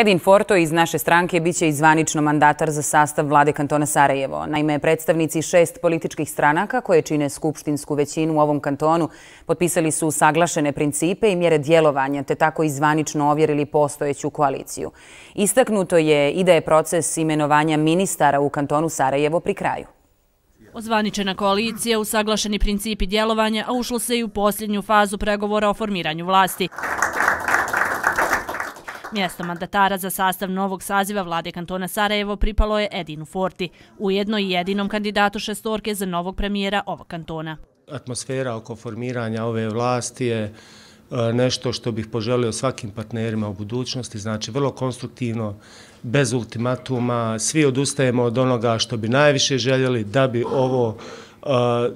Edin Forto iz naše stranke biće i zvanično mandatar za sastav vlade kantona Sarajevo. Naime, predstavnici šest političkih stranaka koje čine skupštinsku većinu u ovom kantonu potpisali su saglašene principe i mjere djelovanja te tako i zvanično ovjerili postojeću koaliciju. Istaknuto je i da je proces imenovanja ministara u kantonu Sarajevo pri kraju. Ozvaničena koalicija, usaglašeni principi djelovanja, a ušlo se i u posljednju fazu pregovora o formiranju vlasti. Mjesto mandatara za sastav novog saziva vlade kantona Sarajevo pripalo je Edinu Forti, ujedno i jedinom kandidatu šestorke za novog premijera ovog kantona. Atmosfera oko formiranja ove vlasti je e, nešto što bih poželio svakim partnerima u budućnosti, znači vrlo konstruktivno, bez ultimatuma, svi odustajemo od onoga što bi najviše željeli da bi ovo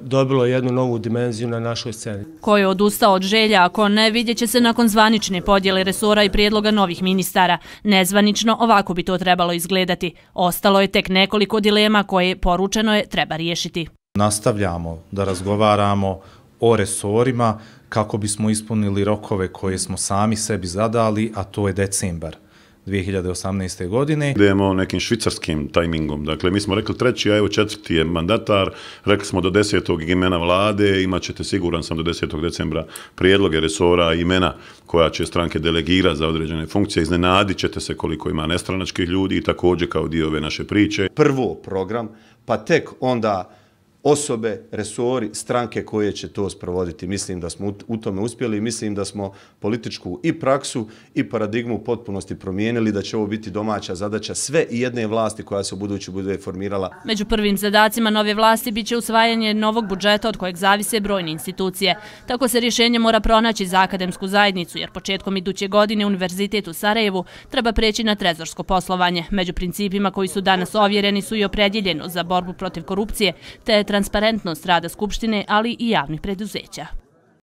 dobilo jednu novu dimenziju na našoj sceni. Ko je odustao od želja, a ko ne, vidjet će se nakon zvanične podjele resora i prijedloga novih ministara. Nezvanično ovako bi to trebalo izgledati. Ostalo je tek nekoliko dilema koje je poručeno je treba riješiti. Nastavljamo da razgovaramo o resorima kako bismo ispunili rokove koje smo sami sebi zadali, a to je decembar. 2018. godine. Idemo nekim švicarskim tajmingom, dakle mi smo rekli treći, a evo četvrti je mandatar, rekli smo do desetog imena vlade, Imaćete, siguran sam do desetog decembra prijedloge resora imena koja će stranke delegira za određene funkcije, iznenadit ćete se koliko ima nestranačkih ljudi i također kao dio ove naše priče. Prvo program, pa tek onda osobe, resori, stranke koje će to sprovoditi. Mislim da smo u tome uspjeli i mislim da smo političku i praksu i paradigmu potpunosti promijenili, da će ovo biti domaća zadaća sve i jedne vlasti koja se u budući bude formirala. Među prvim zadacima nove vlasti biće usvajanje novog budžeta od kojeg zavise brojne institucije. Tako se rješenje mora pronaći za akademsku zajednicu, jer početkom iduće godine Univerzitet u Sarajevu treba preći na trezorsko poslovanje. Među principima koji su danas ovjereni su i opredjeljeno za borbu protiv korupcije, te je transparentnost rada Skupštine, ali i javnih preduzeća.